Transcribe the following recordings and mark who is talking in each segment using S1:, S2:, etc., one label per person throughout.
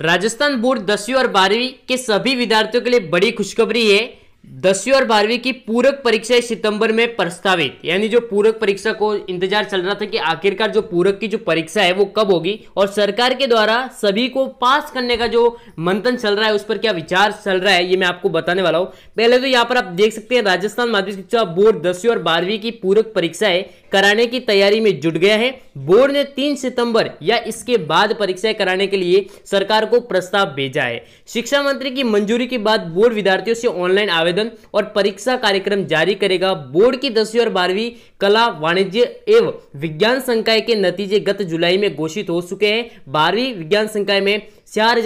S1: Rajasthan board दसवीं और बारहवीं के सभी विद्यार्थियों के लिए बड़ी खुशखबरी है दसवीं और बारहवीं की पूरक परीक्षा सितंबर में प्रस्तावित यानी जो पूरक परीक्षा को इंतजार चल रहा था कि आखिरकार जो पूरक की जो परीक्षा है वो कब होगी और सरकार के द्वारा सभी को पास करने का जो मंथन चल रहा है उस पर क्या विचार चल रहा है ये मैं आपको बताने वाला हूँ पहले तो यहाँ पर आप देख सकते हैं राजस्थान माध्यमिक शिक्षा बोर्ड दसवीं और बारहवीं की पूरक परीक्षा है कराने की तैयारी में जुट गया है बोर्ड ने 3 सितंबर या इसके बाद परीक्षाएं कराने के लिए सरकार को प्रस्ताव भेजा है शिक्षा मंत्री की मंजूरी के बाद बोर्ड विद्यार्थियों से ऑनलाइन आवेदन और परीक्षा कार्यक्रम जारी करेगा बोर्ड की दसवीं और बारहवीं कला वाणिज्य एवं विज्ञान संकाय के नतीजे गत जुलाई में घोषित हो चुके हैं बारहवीं विज्ञान संकाय में चार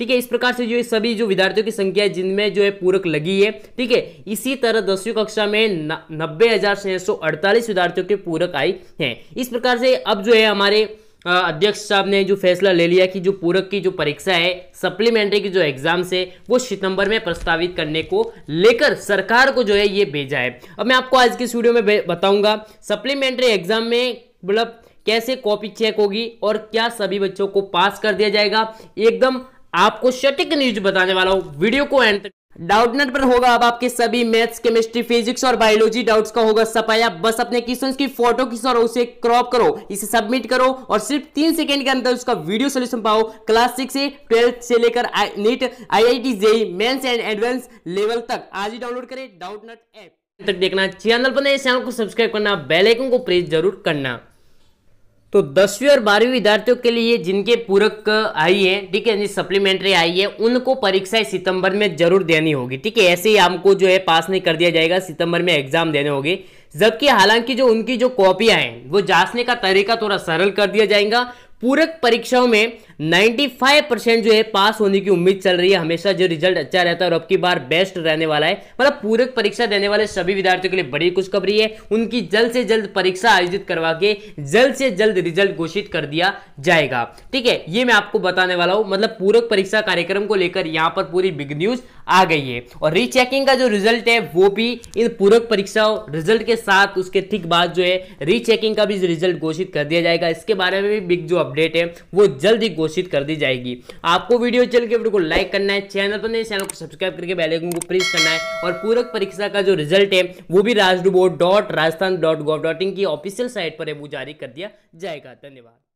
S1: ठीक है इस प्रकार से जो सभी जो विद्यार्थियों की संख्या है जिनमें जो है पूरक लगी है ठीक है इसी तरह दसवीं कक्षा में नब्बे विद्यार्थियों के पूरक आई है इस प्रकार से अब जो है हमारे अध्यक्ष साहब ने जो फैसला ले लिया कि जो पूरक की जो परीक्षा है सप्लीमेंट्री की जो एग्जाम्स है वो सितंबर में प्रस्तावित करने को लेकर सरकार को जो है ये भेजा है अब मैं आपको आज के स्टूडियो वीडियो में बताऊंगा सप्लीमेंट्री एग्जाम में मतलब कैसे कॉपी चेक होगी और क्या सभी बच्चों को पास कर दिया जाएगा एकदम आपको सटीक न्यूज बताने वाला हूँ वीडियो को एंड तक डाउटनेट पर होगा अब आपके सभी मैथ्स केमिस्ट्री फिजिक्स और बायोलॉजी डाउट्स का होगा सफाया बस अपने क्वेश्चंस की फोटो खींचो और उसे क्रॉप करो इसे सबमिट करो और सिर्फ तीन सेकंड के अंदर उसका वीडियो सोल्यूशन पाओ क्लास सिक्स से ट्वेल्थ से लेकर NEET I I T JEE and advance level तक आज ही डाउनलोड करें डाउटनेट ऐप तक देखना चैनल पर नए चैनल को सब्सक्राइब करना बेलाइकन को प्रेस जरूर करना तो दसवीं और बारहवीं विद्यार्थियों के लिए जिनके पूरक आई है ठीक है सप्लीमेंट्री आई है उनको परीक्षा सितंबर में जरूर देनी होगी ठीक है ऐसे ही हमको जो है पास नहीं कर दिया जाएगा सितंबर में एग्जाम देने होंगे जबकि हालांकि जो उनकी जो कॉपियां हैं वो जांचने का तरीका थोड़ा सरल कर दिया जाएगा पूरक परीक्षाओं में 95 परसेंट जो है पास होने की उम्मीद चल रही है हमेशा जो रिजल्ट अच्छा रहता है और अब की बार बेस्ट रहने वाला है मतलब पूरक परीक्षा देने वाले सभी विद्यार्थियों के लिए बड़ी खुशखबरी है उनकी जल्द से जल्द परीक्षा आयोजित करवा के जल्द से जल्द रिजल्ट घोषित कर दिया जाएगा ठीक है ये मैं आपको बताने वाला हूँ मतलब पूरक परीक्षा कार्यक्रम को लेकर यहाँ पर पूरी बिग न्यूज आ गई है और रीचेकिंग का जो रिजल्ट है वो भी इन पूरक परीक्षा रिजल्ट के साथ उसके ठीक बाद जो है रीचेकिंग का भी रिजल्ट घोषित कर दिया जाएगा इसके बारे में भी बिग जो अपडेट है वो जल्द ही घोषित कर दी जाएगी आपको वीडियो चल के वीडियो को लाइक करना है चैनल पर नहीं चैनल को सब्सक्राइब करके बेलाइकन को प्रेस करना है और पूरक परीक्षा का जो रिजल्ट है वो भी Rajedu board dot Rajasthan dot gov dot in की ऑफिशियल साइट पर है वो जारी कर दिया जाएगा धन्यवाद